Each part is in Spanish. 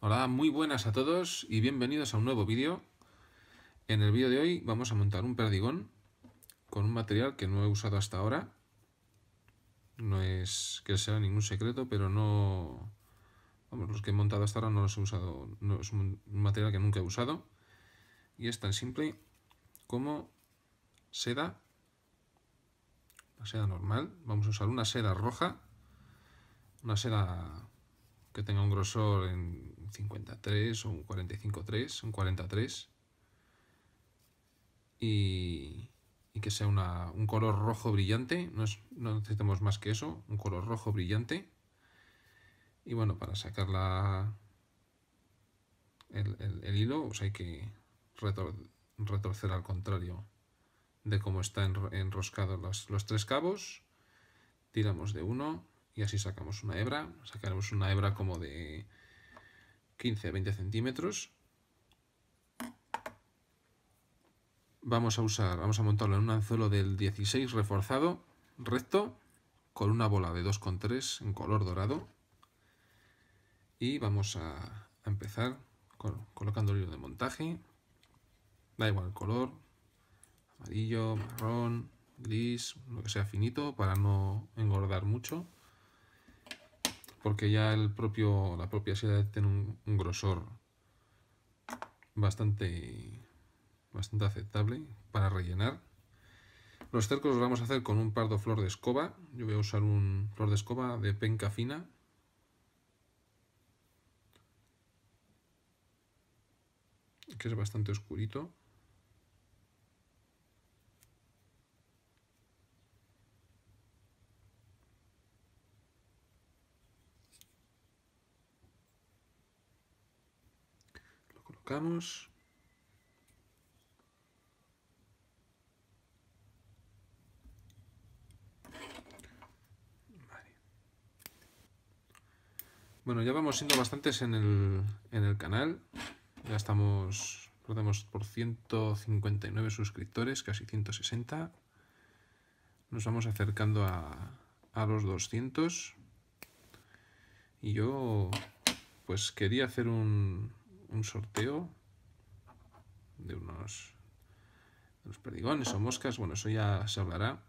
Hola, muy buenas a todos y bienvenidos a un nuevo vídeo. En el vídeo de hoy vamos a montar un perdigón con un material que no he usado hasta ahora. No es que sea ningún secreto, pero no, Vamos, los que he montado hasta ahora no los he usado, no, es un material que nunca he usado. Y es tan simple como seda, la seda normal. Vamos a usar una seda roja, una seda que tenga un grosor en 53 o un 45.3, un 43. Y, que sea un color rojo brillante, no, no necesitamos más que eso, un color rojo brillante y bueno, para sacar el, hilo, pues hay que retorcer al contrario de cómo están enroscados los, los tres cabos. Tiramos de uno y así sacamos una hebra. Sacaremos una hebra como de 15 a 20 centímetros. Vamos a usar, vamos a montarlo en un anzuelo del 16 reforzado, recto, con una bola de 2,3 en color dorado y vamos a, empezar colocando el hilo de montaje. Da igual el color, amarillo, marrón, gris, lo que sea finito para no engordar mucho. Porque ya el propio, la propia seda tiene un, grosor bastante, bastante aceptable para rellenar. Los cercos los vamos a hacer con un pardo flor de escoba. Yo voy a usar un flor de escoba de penca fina que es bastante oscurito. Lo colocamos. Bueno, ya vamos siendo bastantes en el, en el canal. Ya estamos, por 159 suscriptores, casi 160. Nos vamos acercando a, los 200. Y yo, pues quería hacer un, un sorteo de unos, de perdigones o moscas. Bueno, eso ya se hablará.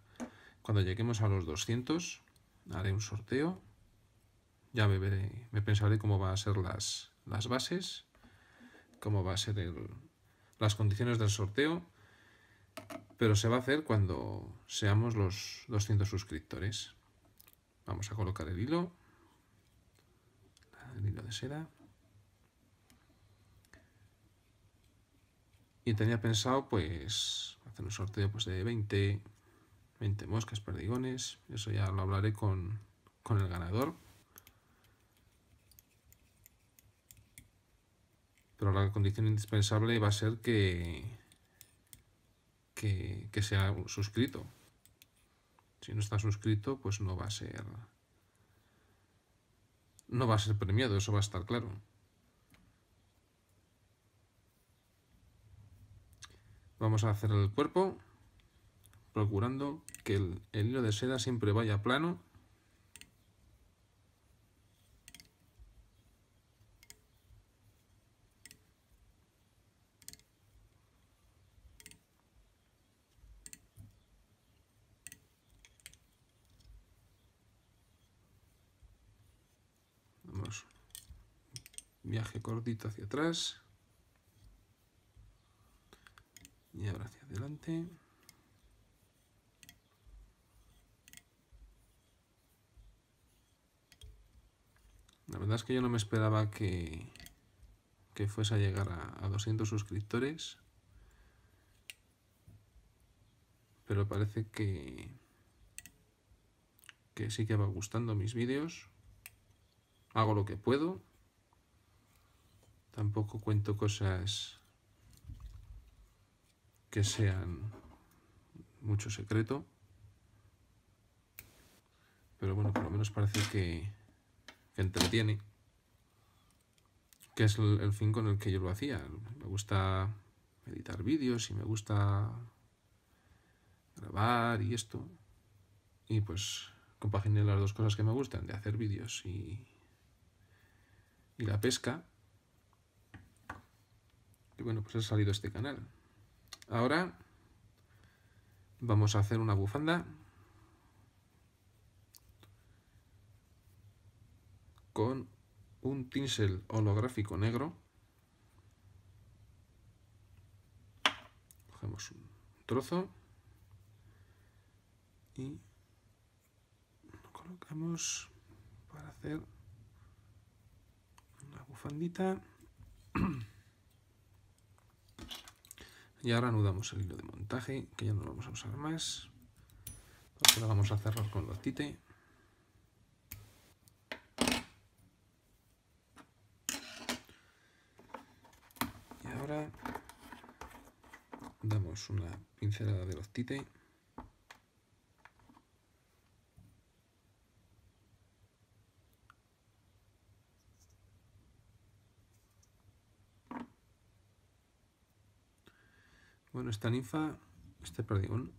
Cuando lleguemos a los 200, haré un sorteo. Ya me, me pensaré cómo van a ser las, las bases cómo va a ser las condiciones del sorteo, pero se va a hacer cuando seamos los 200 suscriptores. Vamos a colocar el hilo, el hilo de seda. Y tenía pensado, pues, hacer un sorteo pues, de 20, moscas, perdigones. Eso ya lo hablaré con, con el ganador. Pero la condición indispensable va a ser que, que, sea suscrito. Si no está suscrito, pues no va a ser no va a ser premiado, eso va a estar claro. Vamos a hacer el cuerpo, procurando que el, hilo de seda siempre vaya plano viaje cortito hacia atrás y ahora hacia adelante la verdad es que yo no me esperaba que, que fuese a llegar a, 200 suscriptores pero parece que que sí que va gustando mis vídeos hago lo que puedo Tampoco cuento cosas que sean mucho secreto. Pero bueno, por lo menos parece que, entretiene. Que es el, fin con el que yo lo hacía. Me gusta editar vídeos y me gusta grabar y esto. Y pues compaginé las dos cosas que me gustan, de hacer vídeos y, y la pesca. Y bueno, pues ha salido este canal. Ahora vamos a hacer una bufanda con un tinsel holográfico negro. Cogemos un trozo y lo colocamos para hacer una bufandita. Y ahora anudamos el hilo de montaje, que ya no lo vamos a usar más. Pues ahora vamos a cerrar con los tite Y ahora damos una pincelada de loctite. Bueno, esta ninfa, este perdigón,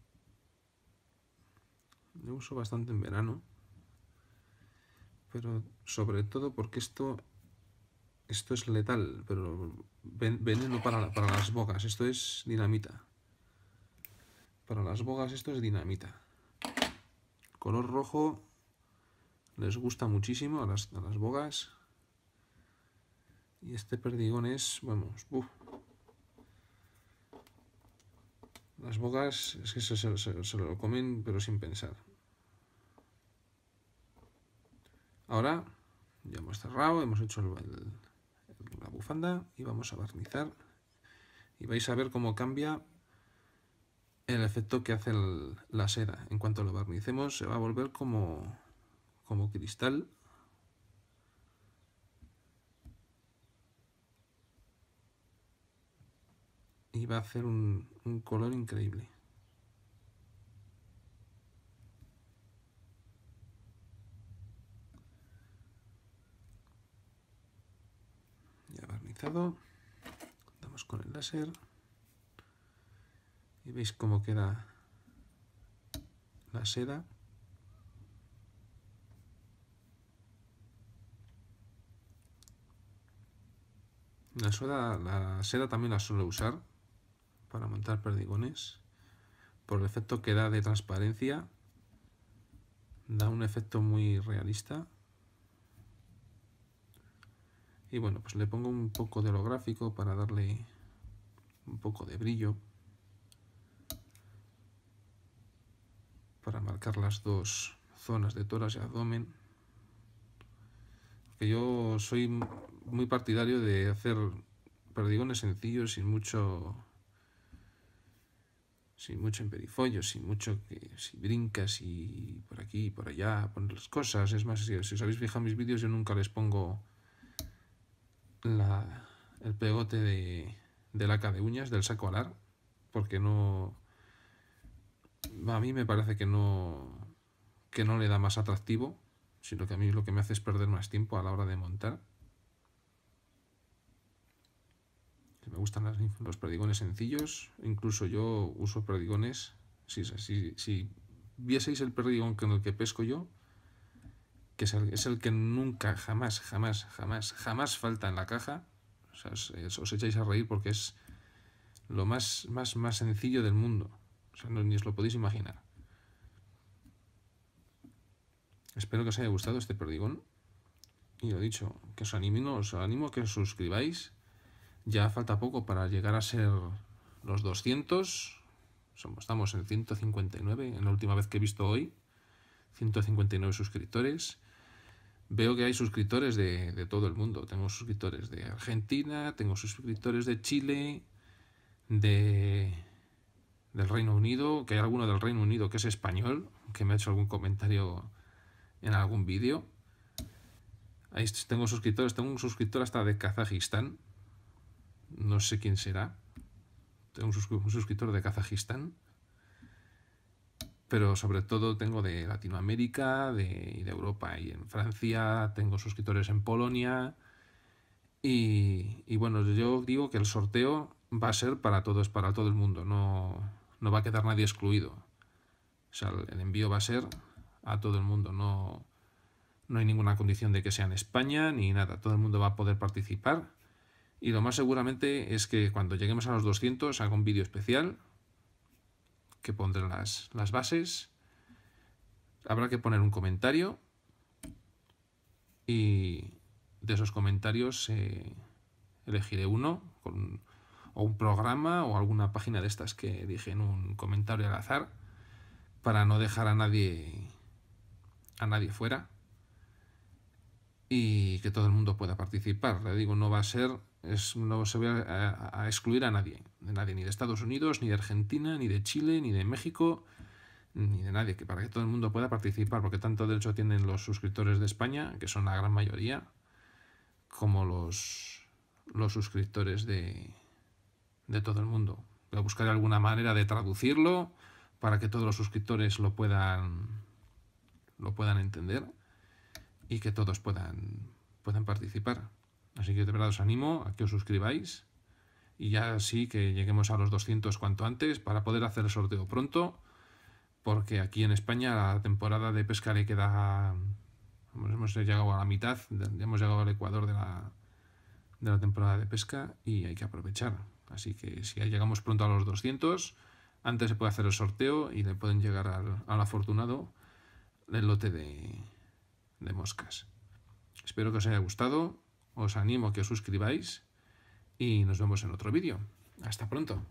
lo uso bastante en verano, pero sobre todo porque esto, esto es letal, pero ven, veneno para, para las bogas, esto es dinamita. Para las bogas esto es dinamita. Color rojo les gusta muchísimo a las, bogas. Y este perdigón es, vamos, uff. Las bogas es que se, se, lo comen pero sin pensar. Ahora ya hemos cerrado, hemos hecho la bufanda y vamos a barnizar. Y vais a ver cómo cambia el efecto que hace la seda. En cuanto lo barnicemos se va a volver como, como cristal y va a hacer un, color increíble. Ya barnizado, damos con el láser y veis cómo queda la seda. La, la seda también la suelo usar para montar perdigones por el efecto que da de transparencia da un efecto muy realista y bueno pues le pongo un poco de holográfico para darle un poco de brillo para marcar las dos zonas de toras y abdomen que yo soy muy partidario de hacer perdigones sencillos sin mucho sin mucho emperifollo, sin mucho que si brincas y por aquí y por allá, poner las cosas. Es más, si, si os habéis fijado mis vídeos, yo nunca les pongo el pegote de, de, laca de uñas, del saco alar, porque no... A mí me parece que no, que no le da más atractivo, sino que a mí lo que me hace es perder más tiempo a la hora de montar. me gustan los perdigones sencillos. Incluso yo uso perdigones. Si, si, vieseis el perdigón con el que pesco yo, que es el, que nunca, jamás, jamás, jamás, jamás falta en la caja, eh, os, echáis a reír porque es lo más, más, más sencillo del mundo. ni os lo podéis imaginar. Espero que os haya gustado este perdigón. Y lo dicho, que os animo, os animo a que os suscribáis ya falta poco para llegar a ser los 200. Somos, estamos en 159, en la última vez que he visto hoy. 159 suscriptores. Veo que hay suscriptores de, todo el mundo. Tengo suscriptores de Argentina, tengo suscriptores de Chile, de, del Reino Unido, que hay alguno del Reino Unido que es español, que me ha hecho algún comentario en algún vídeo. Ahí tengo suscriptores, tengo un suscriptor hasta de Kazajistán, no sé quién será, tengo un suscriptor de Kazajistán, pero sobre todo tengo de Latinoamérica de, de Europa y en Francia, tengo suscriptores en Polonia y, bueno, yo digo que el sorteo va a ser para todos, para todo el mundo, no, va a quedar nadie excluido. O sea, el envío va a ser a todo el mundo, no, no hay ninguna condición de que sea en España ni nada, todo el mundo va a poder participar y lo más seguramente es que cuando lleguemos a los 200 haga un vídeo especial que pondré las, bases. Habrá que poner un comentario y de esos comentarios eh, elegiré uno con, o un programa o alguna página de estas que dije en un comentario al azar para no dejar a nadie a nadie fuera. Y que todo el mundo pueda participar. Le digo, no va a ser, no se va a, excluir a nadie, de nadie, ni de Estados Unidos, ni de Argentina, ni de Chile, ni de México, ni de nadie, que para que todo el mundo pueda participar, porque tanto derecho tienen los suscriptores de España, que son la gran mayoría, como los, los suscriptores de, de todo el mundo. Voy a buscar alguna manera de traducirlo para que todos los suscriptores lo puedan, lo puedan entender y que todos puedan pueden participar. Así que de verdad os animo a que os suscribáis y ya sí que lleguemos a los 200 cuanto antes para poder hacer el sorteo pronto, porque aquí en España la temporada de pesca le queda... Hemos llegado a la mitad, ya hemos llegado al ecuador de la, de la temporada de pesca y hay que aprovechar. Así que si llegamos pronto a los 200, antes se puede hacer el sorteo y le pueden llegar al, afortunado el lote de, de moscas. Espero que os haya gustado, os animo a que os suscribáis y nos vemos en otro vídeo. Hasta pronto.